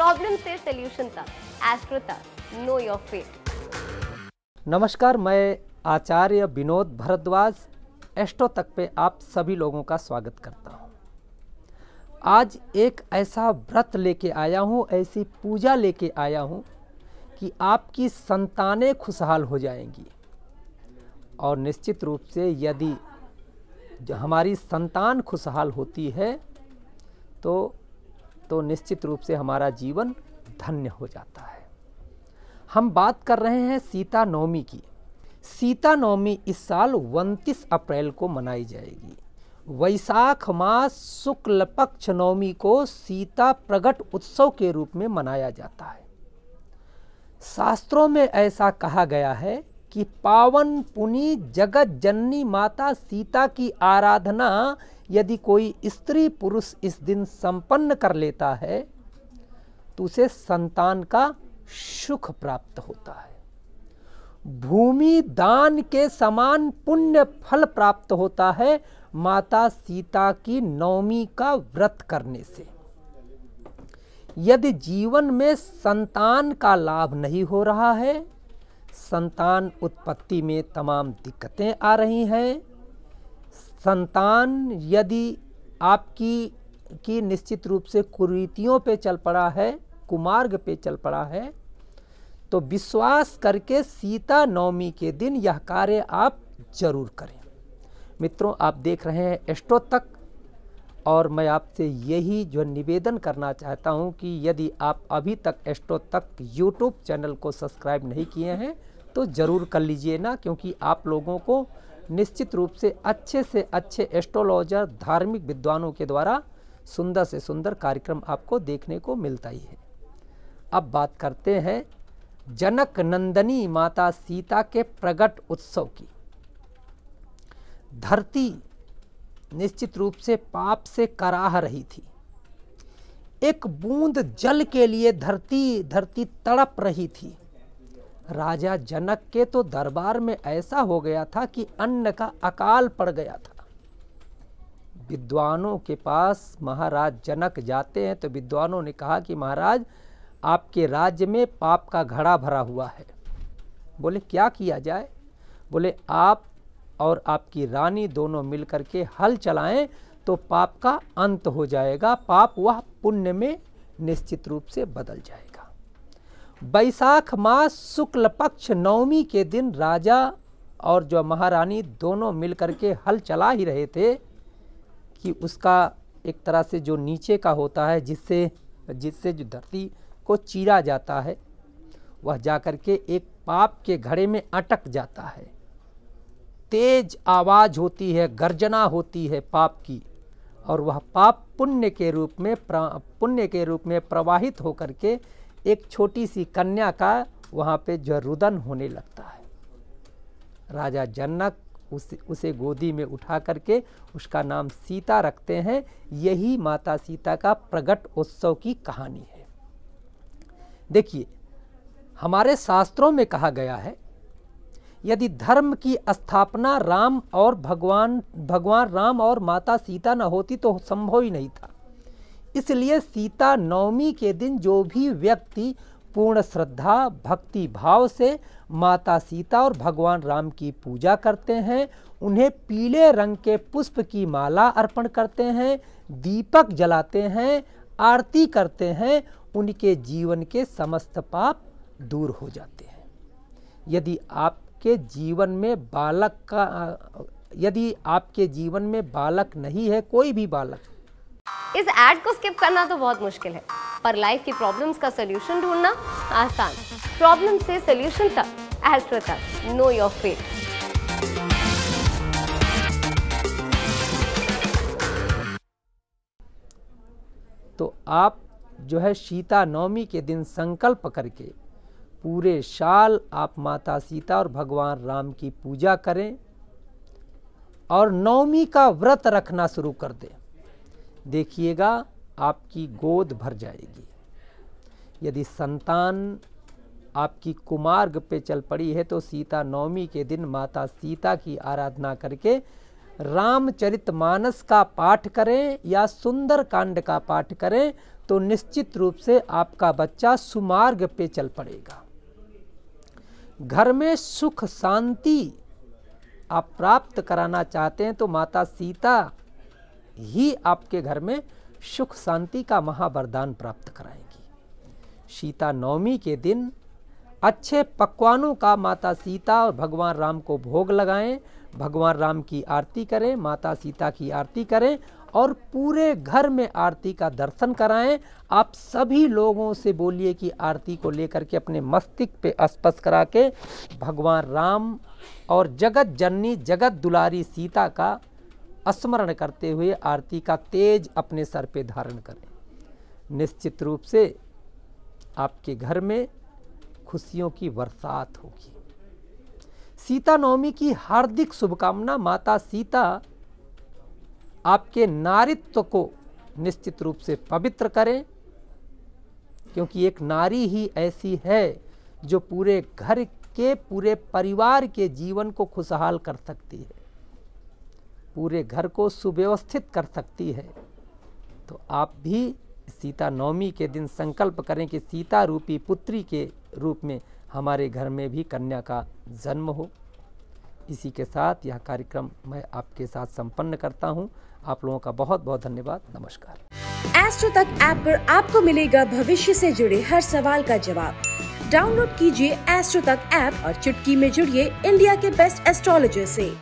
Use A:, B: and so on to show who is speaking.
A: problem से solution तक astro तक नो योर फेट नमस्कार मैं आचार्य विनोद भरद्वाज एस्ट्रो तक पे आप सभी लोगों का स्वागत करता हूँ आज एक ऐसा व्रत लेके आया हूँ ऐसी पूजा लेके आया हूँ कि आपकी संतानें खुशहाल हो जाएंगी और निश्चित रूप से यदि हमारी संतान खुशहाल होती है तो तो निश्चित रूप से हमारा जीवन धन्य हो जाता है हम बात कर रहे हैं सीता नवमी की सीता नवमी इस साल 29 अप्रैल को मनाई जाएगी वैशाख मास शुक्ल पक्ष नवमी को सीता प्रगट उत्सव के रूप में मनाया जाता है शास्त्रों में ऐसा कहा गया है कि पावन पुनि जगत जननी माता सीता की आराधना यदि कोई स्त्री पुरुष इस दिन संपन्न कर लेता है तो उसे संतान का सुख प्राप्त होता है भूमि दान के समान पुण्य फल प्राप्त होता है माता सीता की नवमी का व्रत करने से यदि जीवन में संतान का लाभ नहीं हो रहा है संतान उत्पत्ति में तमाम दिक्कतें आ रही हैं संतान यदि आपकी की निश्चित रूप से कुरीतियों पे चल पड़ा है कुमार्ग पे चल पड़ा है तो विश्वास करके सीता नवमी के दिन यह कार्य आप जरूर करें मित्रों आप देख रहे हैं एस्ट्रो तक और मैं आपसे यही जो निवेदन करना चाहता हूं कि यदि आप अभी तक एस्ट्रो तक यूट्यूब चैनल को सब्सक्राइब नहीं किए हैं तो ज़रूर कर लीजिए ना क्योंकि आप लोगों को निश्चित रूप से अच्छे से अच्छे एस्ट्रोलॉजर धार्मिक विद्वानों के द्वारा सुंदर से सुंदर कार्यक्रम आपको देखने को मिलता ही है अब बात करते हैं जनक नंदनी माता सीता के प्रगट उत्सव की धरती निश्चित रूप से पाप से कराह रही थी एक बूंद जल के लिए धरती धरती तड़प रही थी राजा जनक के तो दरबार में ऐसा हो गया था कि अन्न का अकाल पड़ गया था विद्वानों के पास महाराज जनक जाते हैं तो विद्वानों ने कहा कि महाराज आपके राज्य में पाप का घड़ा भरा हुआ है बोले क्या किया जाए बोले आप और आपकी रानी दोनों मिलकर के हल चलाएं तो पाप का अंत हो जाएगा पाप वह पुण्य में निश्चित रूप से बदल जाएगा बैसाख मास शुक्ल पक्ष नवमी के दिन राजा और जो महारानी दोनों मिल कर के हल चला ही रहे थे कि उसका एक तरह से जो नीचे का होता है जिससे जिससे जो धरती को चीरा जाता है वह जा कर के एक पाप के घड़े में अटक जाता है तेज आवाज़ होती है गर्जना होती है पाप की और वह पाप पुण्य के रूप में पुण्य के रूप में प्रवाहित होकर के एक छोटी सी कन्या का वहाँ पे जरुदन होने लगता है राजा जनक उस उसे गोदी में उठा करके उसका नाम सीता रखते हैं यही माता सीता का प्रगट उत्सव की कहानी है देखिए हमारे शास्त्रों में कहा गया है यदि धर्म की स्थापना राम और भगवान भगवान राम और माता सीता न होती तो संभव ही नहीं था इसलिए सीता नवमी के दिन जो भी व्यक्ति पूर्ण श्रद्धा भक्ति भाव से माता सीता और भगवान राम की पूजा करते हैं उन्हें पीले रंग के पुष्प की माला अर्पण करते हैं दीपक जलाते हैं आरती करते हैं उनके जीवन के समस्त पाप दूर हो जाते हैं यदि आपके जीवन में बालक का यदि आपके जीवन में बालक नहीं है कोई भी बालक इस एड को स्किप करना तो बहुत मुश्किल है पर लाइफ की प्रॉब्लम्स का सोल्यूशन ढूंढना आसान प्रॉब्लम से सोल्यूशन तक एस्ट्रो तक नो योर फेट तो आप जो है सीता नवमी के दिन संकल्प करके पूरे साल आप माता सीता और भगवान राम की पूजा करें और नवमी का व्रत रखना शुरू कर दें देखिएगा आपकी गोद भर जाएगी यदि संतान आपकी कुमार्ग पे चल पड़ी है तो सीता नवमी के दिन माता सीता की आराधना करके रामचरित मानस का पाठ करें या सुंदर कांड का पाठ करें तो निश्चित रूप से आपका बच्चा सुमार्ग पे चल पड़ेगा घर में सुख शांति आप प्राप्त कराना चाहते हैं तो माता सीता ही आपके घर में सुख शांति का महावरदान प्राप्त कराएगी सीता नवमी के दिन अच्छे पकवानों का माता सीता और भगवान राम को भोग लगाएं भगवान राम की आरती करें माता सीता की आरती करें और पूरे घर में आरती का दर्शन कराएं आप सभी लोगों से बोलिए कि आरती को लेकर के अपने मस्तिष्क पे स्पर्श करा के भगवान राम और जगत जननी जगत दुलारी सीता का स्मरण करते हुए आरती का तेज अपने सर पे धारण करें निश्चित रूप से आपके घर में खुशियों की बरसात होगी सीता नवमी की हार्दिक शुभकामना माता सीता आपके नारित्व को निश्चित रूप से पवित्र करें क्योंकि एक नारी ही ऐसी है जो पूरे घर के पूरे परिवार के जीवन को खुशहाल कर सकती है पूरे घर को सुव्यवस्थित कर सकती है तो आप भी सीता नवमी के दिन संकल्प करें कि सीता रूपी पुत्री के रूप में हमारे घर में भी कन्या का जन्म हो इसी के साथ यह कार्यक्रम मैं आपके साथ संपन्न करता हूँ आप लोगों का बहुत बहुत धन्यवाद नमस्कार एस्ट्रो तो तक ऐप पर आपको मिलेगा भविष्य से जुड़े हर सवाल का जवाब डाउनलोड कीजिए एस्ट्रो तो तक ऐप और चुटकी में जुड़िए इंडिया के बेस्ट एस्ट्रोलॉजर से